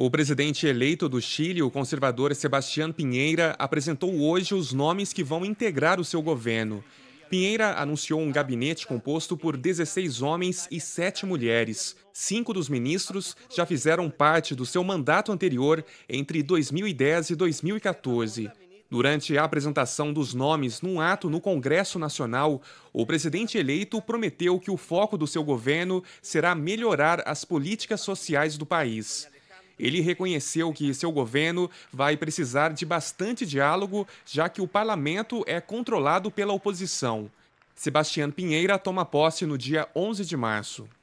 O presidente eleito do Chile, o conservador Sebastián Pinheira, apresentou hoje os nomes que vão integrar o seu governo. Pinheira anunciou um gabinete composto por 16 homens e 7 mulheres. Cinco dos ministros já fizeram parte do seu mandato anterior entre 2010 e 2014. Durante a apresentação dos nomes num ato no Congresso Nacional, o presidente eleito prometeu que o foco do seu governo será melhorar as políticas sociais do país. Ele reconheceu que seu governo vai precisar de bastante diálogo, já que o parlamento é controlado pela oposição. Sebastião Pinheira toma posse no dia 11 de março.